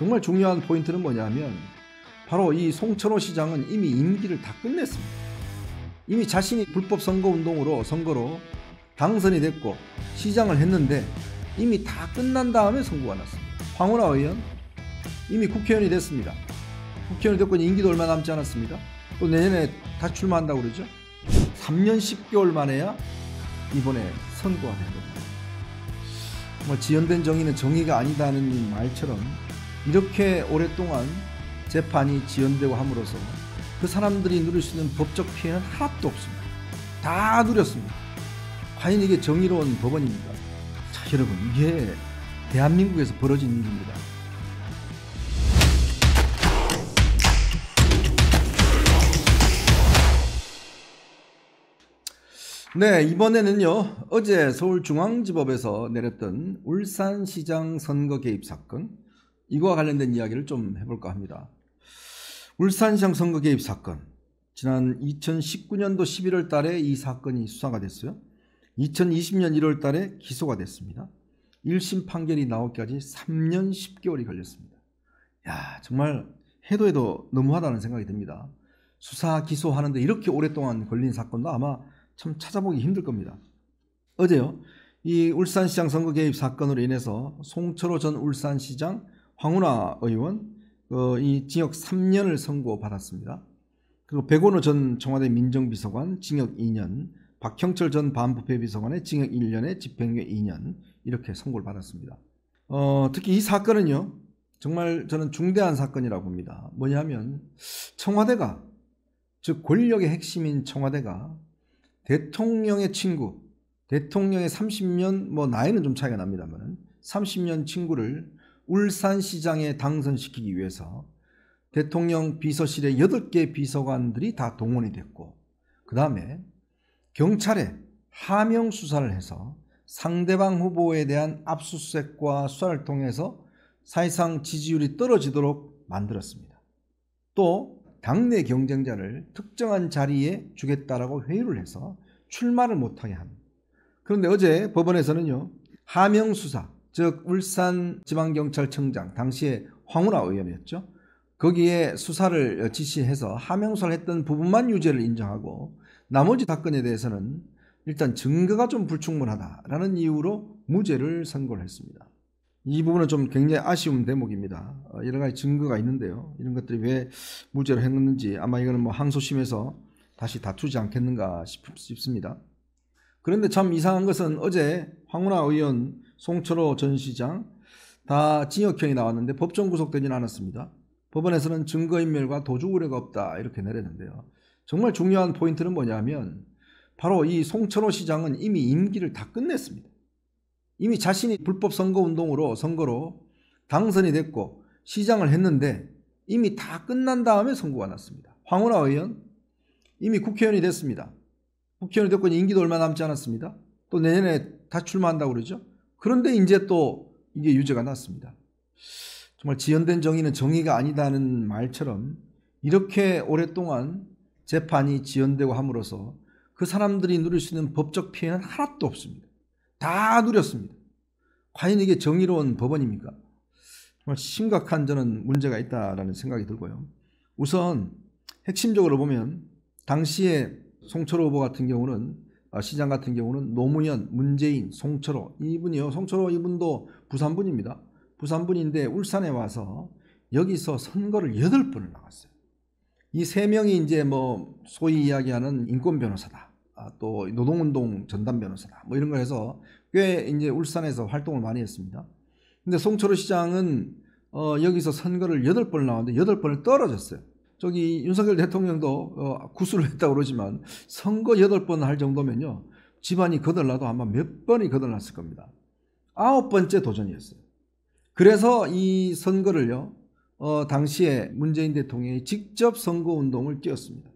정말 중요한 포인트는 뭐냐면 바로 이 송천호 시장은 이미 임기를 다 끝냈습니다. 이미 자신이 불법 선거 운동으로 선거로 당선이 됐고 시장을 했는데 이미 다 끝난 다음에 선거가 났습니다. 황운하 의원 이미 국회의원이 됐습니다. 국회의원이 됐고 임기도 얼마 남지 않았습니다. 또 내년에 다 출마한다고 그러죠. 3년 10개월 만에야 이번에 선거가 된 겁니다. 정 뭐 지연된 정의는 정의가 아니다는 말처럼 이렇게 오랫동안 재판이 지연되고 함으로써 그 사람들이 누릴 수 있는 법적 피해는 하나도 없습니다. 다 누렸습니다. 과연 이게 정의로운 법원입니까? 자, 여러분, 이게 대한민국에서 벌어진 일입니다. 네, 이번에는요, 어제 서울중앙지법에서 내렸던 울산시장 선거 개입 사건, 이거와 관련된 이야기를 좀 해볼까 합니다. 울산시장 선거 개입 사건. 지난 2019년도 11월 달에 이 사건이 수사가 됐어요. 2020년 1월 달에 기소가 됐습니다. 1심 판결이 나오기까지 3년 10개월이 걸렸습니다. 야, 정말 해도 해도 너무하다는 생각이 듭니다. 수사 기소하는데 이렇게 오랫동안 걸린 사건도 아마 참 찾아보기 힘들 겁니다. 어제요. 이 울산시장 선거 개입 사건으로 인해서 송철호 전 울산시장 황운하 의원 어, 이 징역 3년을 선고받았습니다. 그리고 백원호 전 청와대 민정비서관 징역 2년, 박형철 전 반부패비서관의 징역 1년에 집행유예 2년 이렇게 선고를 받았습니다. 어, 특히 이 사건은요 정말 저는 중대한 사건이라고 봅니다. 뭐냐면 청와대가 즉 권력의 핵심인 청와대가 대통령의 친구, 대통령의 30년 뭐 나이는 좀 차이가 납니다만 30년 친구를 울산시장에 당선시키기 위해서 대통령 비서실의 8개 비서관들이 다 동원이 됐고 그 다음에 경찰에 하명 수사를 해서 상대방 후보에 대한 압수수색과 수사를 통해서 사실상 지지율이 떨어지도록 만들었습니다. 또 당내 경쟁자를 특정한 자리에 주겠다라고 회유를 해서 출마를 못하게 합니다. 그런데 어제 법원에서는요. 하명 수사, 즉 울산 지방경찰청장 당시에 황운하 의원이었죠. 거기에 수사를 지시해서 하명설 했던 부분만 유죄를 인정하고 나머지 사건에 대해서는 일단 증거가 좀 불충분하다라는 이유로 무죄를 선고를 했습니다. 이 부분은 좀 굉장히 아쉬운 대목입니다. 어, 여러 가지 증거가 있는데요. 이런 것들이 왜 무죄로 했는지 아마 이거는 뭐 항소심에서 다시 다투지 않겠는가 싶습니다. 그런데 참 이상한 것은 어제 황운하 의원 송철호 전 시장 다 징역형이 나왔는데 법정 구속되지는 않았습니다. 법원에서는 증거인멸과 도주 우려가 없다 이렇게 내렸는데요. 정말 중요한 포인트는 뭐냐면 바로 이 송철호 시장은 이미 임기를 다 끝냈습니다. 이미 자신이 불법 선거 운동으로 선거로 당선이 됐고 시장을 했는데 이미 다 끝난 다음에 선거가 났습니다. 황운하 의원 이미 국회의원이 됐습니다. 국회의원이 됐고 임기도 얼마 남지 않았습니다. 또 내년에 다 출마한다고 그러죠. 그런데 이제 또 이게 유죄가 났습니다. 정말 지연된 정의는 정의가 아니다는 말처럼 이렇게 오랫동안 재판이 지연되고 함으로써 그 사람들이 누릴 수 있는 법적 피해는 하나도 없습니다. 다 누렸습니다. 과연 이게 정의로운 법원입니까? 정말 심각한 저는 문제가 있다라는 생각이 들고요. 우선 핵심적으로 보면 당시에 송철호 후보 같은 경우는 아, 시장 같은 경우는 노무현, 문재인, 송철호 이분이요. 송철호 이분도 부산분입니다. 부산분인데 울산에 와서 여기서 선거를 8번을 나갔어요. 이 세 명이 이제 뭐 소위 이야기하는 인권 변호사다. 아, 또 노동운동 전담 변호사다. 뭐 이런 걸 해서 꽤 이제 울산에서 활동을 많이 했습니다. 근데 송철호 시장은 어, 여기서 선거를 8번 나왔는데 8번을 떨어졌어요. 저기 윤석열 대통령도 어, 구술을 했다고 그러지만 선거 8번 할 정도면요. 집안이 거덜나도 아마 몇 번이 거덜났을 겁니다. 아홉 번째 도전이었어요. 그래서 이 선거를요. 어, 당시에 문재인 대통령이 직접 선거운동을 뛰었습니다.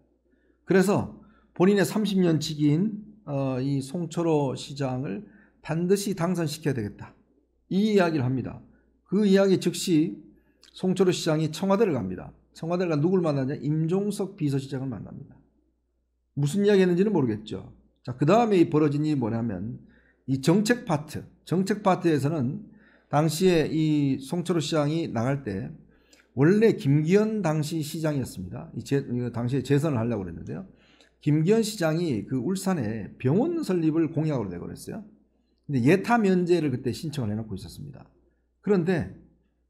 그래서 본인의 30년 직인 어, 이 송철호 시장을 반드시 당선시켜야 되겠다. 이 이야기를 합니다. 그 이야기 즉시 송철호 시장이 청와대를 갑니다. 청와대가 누굴 만나냐? 임종석 비서실장을 만납니다. 무슨 이야기 했는지는 모르겠죠. 자, 그 다음에 벌어진 일이 뭐냐면 이 정책 파트, 정책 파트에서는 당시에 이 송철호 시장이 나갈 때 원래 김기현 당시 시장이었습니다. 이 제, 당시에 재선을 하려고 그랬는데요. 김기현 시장이 그 울산에 병원 설립을 공약으로 내고 그랬어요. 근데 예타 면제를 그때 신청을 해놓고 있었습니다. 그런데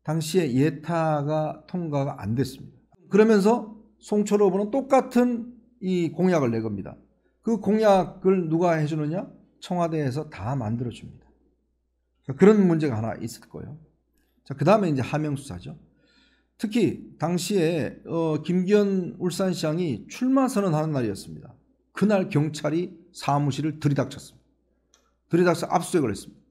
당시에 예타가 통과가 안 됐습니다. 그러면서 송철호부는 똑같은 이 공약을 내 겁니다. 그 공약을 누가 해주느냐? 청와대에서 다 만들어줍니다. 그러니까 그런 문제가 하나 있을 거예요. 자, 그 다음에 이제 하명수사죠. 특히 당시에 어, 김기현 울산시장이 출마 선언하는 날이었습니다. 그날 경찰이 사무실을 들이닥쳤습니다. 들이닥쳐 압수수색을 했습니다.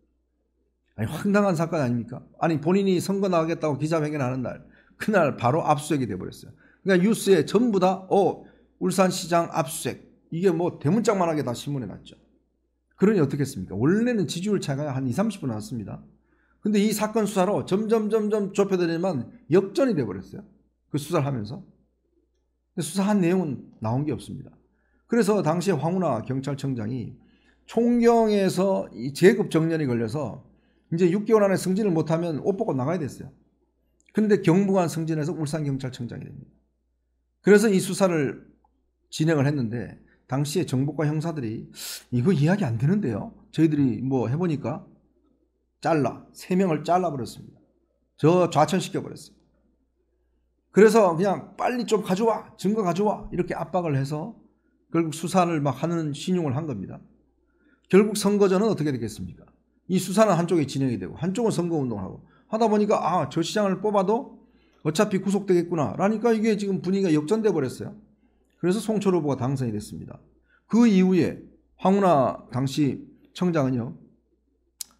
아니, 황당한 사건 아닙니까? 아니, 본인이 선거 나가겠다고 기자회견하는 날, 그날 바로 압수수색이 돼버렸어요. 그러니까 뉴스에 전부 다 어, 울산시장 압수수색 이게 뭐 대문짝만하게 다 신문에 났죠. 그러니 어떻겠습니까? 원래는 지지율 차이가 한 2, 30분 나왔습니다 근데 이 사건 수사로 점점 점점 좁혀들지만 역전이 돼버렸어요. 그 수사를 하면서. 수사한 내용은 나온 게 없습니다. 그래서 당시에 황운하 경찰청장이 총경에서 이 계급 정년이 걸려서 이제 6개월 안에 승진을 못하면 옷 벗고 나가야 됐어요. 그런데 경부관 승진해서 울산경찰청장이 됩니다. 그래서 이 수사를 진행을 했는데 당시에 정보과 형사들이 이거 이야기 안 되는데요. 저희들이 뭐 해보니까 잘라 세 명을 잘라버렸습니다. 저 좌천시켜 버렸습니다 그래서 그냥 빨리 좀 가져와 증거 가져와 이렇게 압박을 해서 결국 수사를 막 하는 신용을 한 겁니다. 결국 선거전은 어떻게 되겠습니까? 이 수사는 한쪽에 진행이 되고 한쪽은 선거운동하고 하다 보니까 아, 저 시장을 뽑아도 어차피 구속되겠구나. 라니까 이게 지금 분위기가 역전돼 버렸어요. 그래서 송철 후보가 당선이 됐습니다. 그 이후에 황운하 당시 청장은요.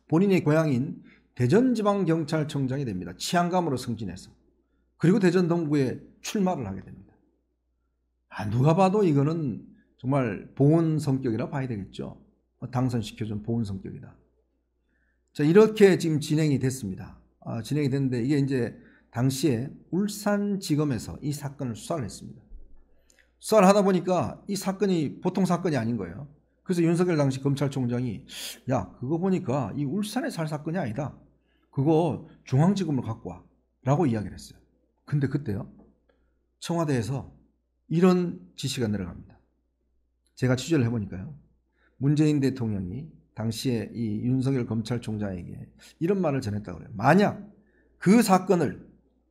본인의 고향인 대전지방경찰청장이 됩니다. 치안감으로 승진해서. 그리고 대전 동구에 출마를 하게 됩니다. 아, 누가 봐도 이거는 정말 보온 성격이라 봐야 되겠죠. 당선시켜준 보온 성격이다. 자, 이렇게 지금 진행이 됐습니다. 어, 진행이 됐는데 이게 이제 당시에 울산지검에서 이 사건을 수사를 했습니다. 수사를 하다 보니까 이 사건이 보통 사건이 아닌 거예요. 그래서 윤석열 당시 검찰총장이 야 그거 보니까 이 울산에 살 사건이 아니다. 그거 중앙지검으로 갖고 와 라고 이야기를 했어요. 근데 그때요 청와대에서 이런 지시가 내려갑니다. 제가 취재를 해보니까요 문재인 대통령이 당시에 이 윤석열 검찰총장에게 이런 말을 전했다고 그래요. 만약 그 사건을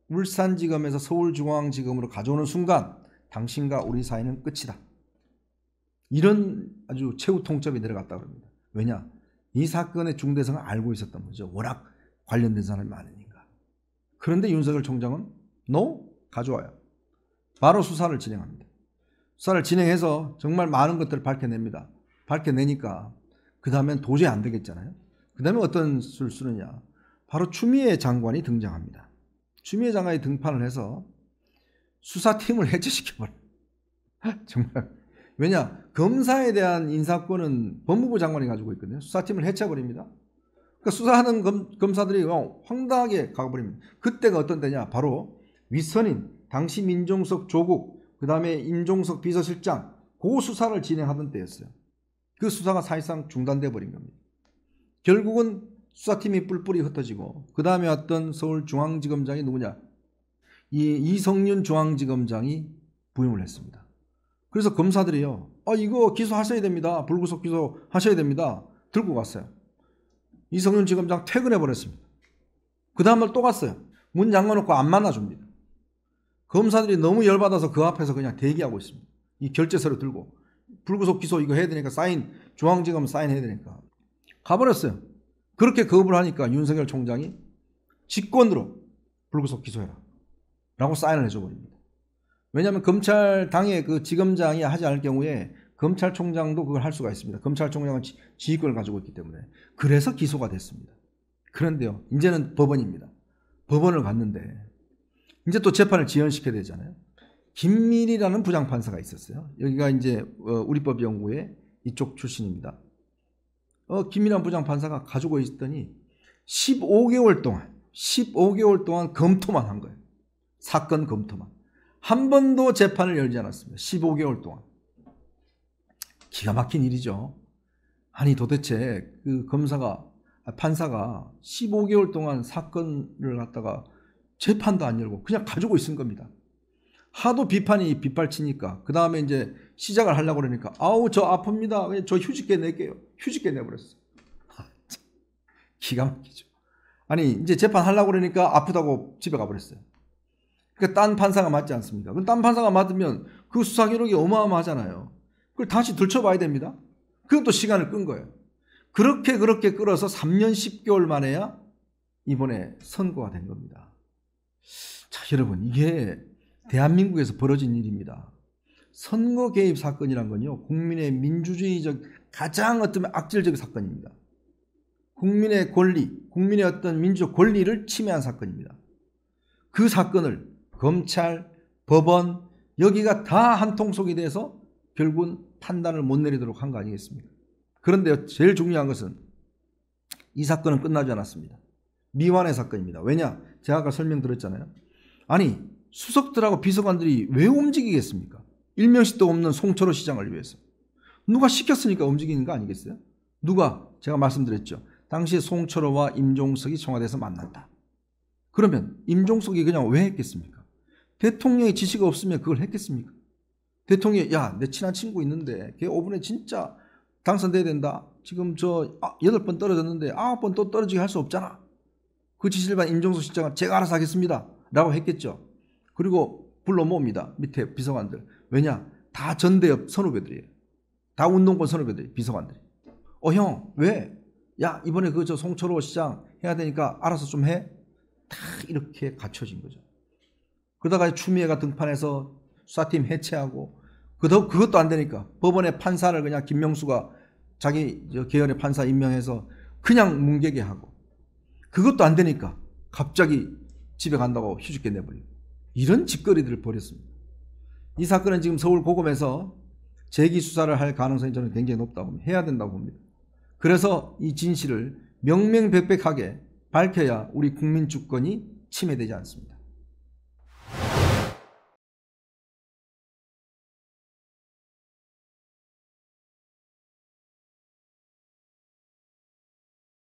울산지검에서 서울중앙지검으로 가져오는 순간 당신과 우리 사이는 끝이다. 이런 아주 최후 통점이 내려갔다고 합니다. 왜냐? 이 사건의 중대성을 알고 있었던 거죠. 워낙 관련된 사람이 많으니까. 그런데 윤석열 총장은 no? 가져와요. 바로 수사를 진행합니다. 수사를 진행해서 정말 많은 것들을 밝혀냅니다. 밝혀내니까 그 다음엔 도저히 안 되겠잖아요. 그 다음에 어떤 수를 쓰느냐. 바로 추미애 장관이 등장합니다. 추미애 장관이 등판을 해서 수사팀을 해체시켜버려요. 정말. 왜냐, 검사에 대한 인사권은 법무부 장관이 가지고 있거든요. 수사팀을 해체버립니다. 해 그러니까 수사하는 검, 검사들이 그냥 황당하게 가버립니다. 그때가 어떤 때냐. 바로 윗선인, 당시 민종석 조국, 그 다음에 임종석 비서실장, 고수사를 진행하던 때였어요. 그 수사가 사실상 중단돼 버린 겁니다. 결국은 수사팀이 뿔뿔이 흩어지고 그 다음에 왔던 서울중앙지검장이 누구냐 이 이성윤 중앙지검장이 부임을 했습니다. 그래서 검사들이요 아 이거 기소하셔야 됩니다. 불구속 기소하셔야 됩니다. 들고 갔어요. 이성윤 지검장 퇴근해 버렸습니다. 그 다음날 또 갔어요. 문 잠가놓고 안 만나줍니다. 검사들이 너무 열받아서 그 앞에서 그냥 대기하고 있습니다. 이 결제서를 들고 불구속 기소 이거 해야 되니까 사인 중앙지검 사인해야 되니까 가버렸어요. 그렇게 거부를 하니까 윤석열 총장이 직권으로 불구속 기소해라 라고 사인을 해줘 버립니다. 왜냐하면 검찰당의 그 지검장이 하지 않을 경우에 검찰총장도 그걸 할 수가 있습니다. 검찰총장은 지휘권을 가지고 있기 때문에 그래서 기소가 됐습니다. 그런데요 이제는 법원입니다. 법원을 갔는데 이제 또 재판을 지연시켜야 되잖아요. 김민이라는 부장판사가 있었어요. 여기가 이제 어, 우리법 연구의 이쪽 출신입니다. 어, 김민환 부장판사가 가지고 있더니 었 15개월 동안 15개월 동안 검토만 한 거예요. 사건 검토만. 한 번도 재판을 열지 않았습니다. 15개월 동안. 기가 막힌 일이죠. 아니 도대체 그 검사가 아, 판사가 15개월 동안 사건을 갖다가 재판도 안 열고 그냥 가지고 있은 겁니다. 하도 비판이 빗발치니까 그 다음에 이제 시작을 하려고 그러니까 아우 저 아픕니다. 저 휴직계 낼게요. 휴직계 내버렸어. 아, 기가 막히죠. 아니 이제 재판하려고 그러니까 아프다고 집에 가버렸어요. 그러니까 딴 판사가 맞지 않습니까? 그럼 딴 판사가 맞으면 그 수사 기록이 어마어마하잖아요. 그걸 다시 들춰봐야 됩니다. 그것도 시간을 끈 거예요. 그렇게 그렇게 끌어서 3년 10개월 만에야 이번에 선고가 된 겁니다. 자 여러분 이게 대한민국에서 벌어진 일입니다. 선거 개입 사건이란 건요, 국민의 민주주의적 가장 어떤 악질적 인 사건입니다. 국민의 권리, 국민의 어떤 민주적 권리를 침해한 사건입니다. 그 사건을 검찰, 법원, 여기가 다 한 통속이 돼서 결국은 판단을 못 내리도록 한 거 아니겠습니까? 그런데 제일 중요한 것은 이 사건은 끝나지 않았습니다. 미완의 사건입니다. 왜냐? 제가 아까 설명드렸잖아요. 아니, 수석들하고 비서관들이 왜 움직이겠습니까? 일명씩도 없는 송철호 시장을 위해서. 누가 시켰으니까 움직이는 거 아니겠어요? 누가? 제가 말씀드렸죠. 당시에 송철호와 임종석이 청와대에서 만났다. 그러면 임종석이 그냥 왜 했겠습니까? 대통령의 지시가 없으면 그걸 했겠습니까? 대통령이 야내 친한 친구 있는데 걔 5분에 진짜 당선돼야 된다. 지금 저 8번 아, 떨어졌는데 9번 또 떨어지게 할 수 없잖아. 그 지시를 받은 임종석 시장은 제가 알아서 하겠습니다. 라고 했겠죠. 그리고 불러 모읍니다. 밑에 비서관들. 왜냐? 다 전대협 선후배들이에요. 다 운동권 선후배들이 비서관들이. 어, 형, 왜? 야, 이번에 그 저 송철호 시장 해야 되니까 알아서 좀 해? 다 이렇게 갖춰진 거죠. 그러다가 추미애가 등판해서 수사팀 해체하고, 그도, 그것도 안 되니까 법원의 판사를 그냥 김명수가 자기 계열의 판사 임명해서 그냥 뭉개게 하고, 그것도 안 되니까 갑자기 집에 간다고 휴직게 내버리고. 이런 짓거리들을 벌였습니다. 이 사건은 지금 서울 고검에서 재기 수사를 할 가능성이 저는 굉장히 높다고 해야 된다고 봅니다. 그래서 이 진실을 명명백백하게 밝혀야 우리 국민 주권이 침해되지 않습니다.